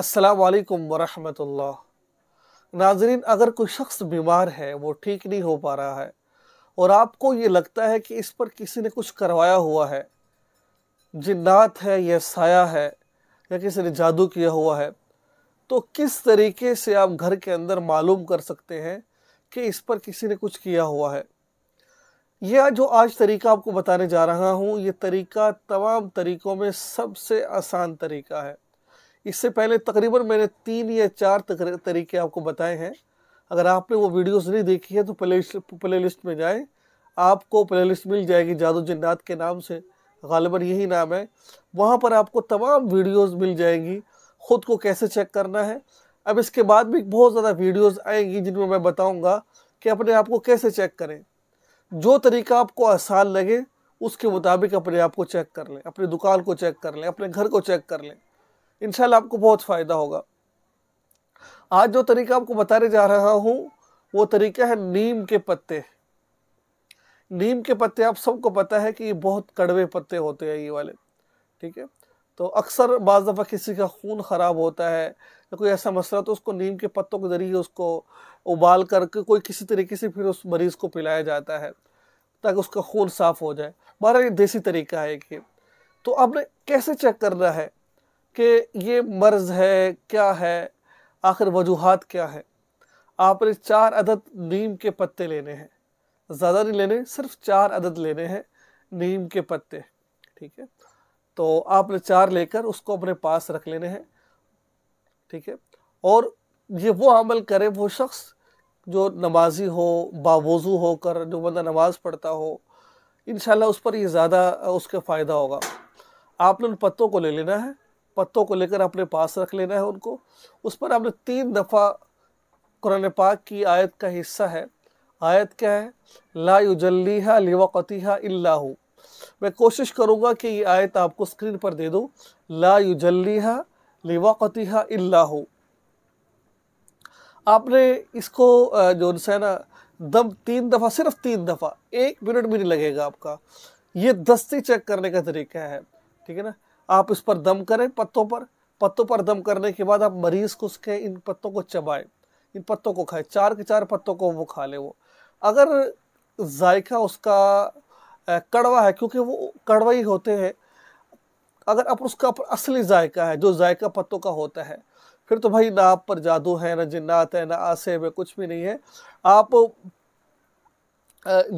असलकम वरहमतुल्लाह नाजरीन अगर कोई शख्स बीमार है वो ठीक नहीं हो पा रहा है और आपको ये लगता है कि इस पर किसी ने कुछ करवाया हुआ है जिन्नात है या साया है या किसी ने जादू किया हुआ है तो किस तरीके से आप घर के अंदर मालूम कर सकते हैं कि इस पर किसी ने कुछ किया हुआ है यह जो आज तरीका आपको बताने जा रहा हूँ ये तरीका तमाम तरीक़ों में सबसे आसान तरीका है इससे पहले तकरीबन मैंने तीन या चार तरीके आपको बताए हैं अगर आपने वो वीडियोस नहीं देखी है तो प्ले प्ले लिस्ट में जाएं आपको प्ले लिस्ट मिल जाएगी जादू जन्नात के नाम से गालिबा यही नाम है वहाँ पर आपको तमाम वीडियोस मिल जाएंगी ख़ुद को कैसे चेक करना है अब इसके बाद भी बहुत ज़्यादा वीडियोस आएंगी जिनमें मैं बताऊँगा कि अपने आप को कैसे चेक करें जो तरीका आपको आसान लगे उसके मुताबिक अपने आप को चेक कर लें अपनी दुकान को चेक कर लें अपने घर को चेक कर लें इनशाला आपको बहुत फ़ायदा होगा आज जो तरीका आपको बताने जा रहा हूँ वो तरीका है नीम के पत्ते नीम के पत्ते आप सबको पता है कि ये बहुत कड़वे पत्ते होते हैं ये वाले ठीक है तो अक्सर बाज़ दफ़ा किसी का खून ख़राब होता है या कोई ऐसा मसला तो उसको नीम के पत्तों के ज़रिए उसको उबाल करके कोई किसी तरीके से फिर उस मरीज़ को पिलाया जाता है ताकि उसका खून साफ़ हो जाए बारह ये देसी तरीका है कि तो आपने कैसे चेक करना है कि ये मर्ज़ है क्या है आखिर वजूहत क्या है आपने चार अदद नीम के पत्ते लेने हैं ज़्यादा नहीं लेने सिर्फ चार अदद लेने हैं नीम के पत्ते ठीक है तो आपने चार लेकर उसको अपने पास रख लेने हैं ठीक है और ये वो अमल करे वो शख्स जो नमाजी हो बावजू होकर जो बंदा नमाज पढ़ता हो इन उस पर ये ज़्यादा उसके फ़ायदा होगा आपने उन पत्तों को ले लेना है पत्तों को लेकर अपने पास रख लेना है उनको उस पर आपने तीन दफ़ा कुरान पाक की आयत का हिस्सा है आयत क्या है ला युजल्लीहा इल्ला इल्लाहू मैं कोशिश करूँगा कि ये आयत आपको स्क्रीन पर दे दूँ ला युजल्लीहा इल्ला इल्लाहू आपने इसको जो है ना दम तीन दफ़ा सिर्फ तीन दफ़ा एक मिनट भी नहीं लगेगा आपका ये दस्ती चेक करने का तरीका है ठीक है ना आप इस पर दम करें पत्तों पर पत्तों पर दम करने के बाद आप मरीज को उसके इन पत्तों को चबाएं इन पत्तों को खाएं चार के चार पत्तों को वो खा लें वो अगर जायका उसका कड़वा है क्योंकि वो कड़वा ही होते हैं अगर आप उसका असली जायका है जो जायका पत्तों का होता है फिर तो भाई ना आप पर जादू है ना जिन्नात है ना आसेब है कुछ भी नहीं है आप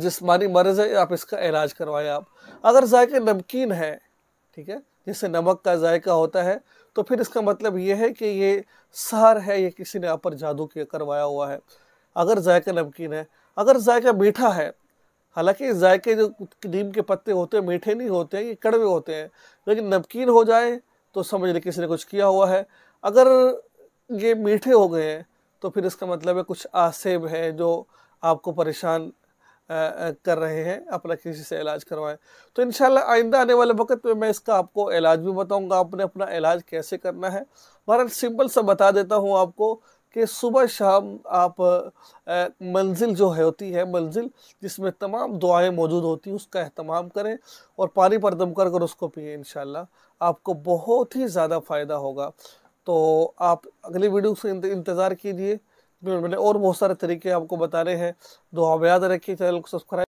जिसमानी मर्ज है आप इसका इलाज करवाएं आप अगर जायका नमकीन है ठीक है जैसे नमक का जायका होता है तो फिर इसका मतलब ये है कि ये सहर है ये किसी ने आप पर जादू किया करवाया हुआ है अगर जायका नमकीन है अगर जायका मीठा है हालांकि जायके जो नीम के पत्ते होते हैं मीठे नहीं होते हैं ये कड़वे होते हैं लेकिन नमकीन हो जाए तो समझ लें किसी ने कुछ किया हुआ है अगर ये मीठे हो गए हैं तो फिर इसका मतलब है कुछ आसेब हैं जो आपको परेशान कर रहे हैं अपना किसी से इलाज करवाएं तो इन आइंदा आने वाले वक्त में मैं इसका आपको इलाज भी बताऊंगा आपने अपना इलाज कैसे करना है बहरहाल सिंपल सा बता देता हूँ आपको कि सुबह शाम आप मंजिल जो है होती है मंजिल जिसमें तमाम दुआएं मौजूद होती हैं उसका अहतमाम करें और पानी पर दम कर कर उसको पिए इन आपको बहुत ही ज़्यादा फ़ायदा होगा तो आप अगली वीडियो से इंतज़ार कीजिए और बहुत सारे तरीके आपको बता रहे हैं दो आप याद रखिए चैनल को सब्सक्राइब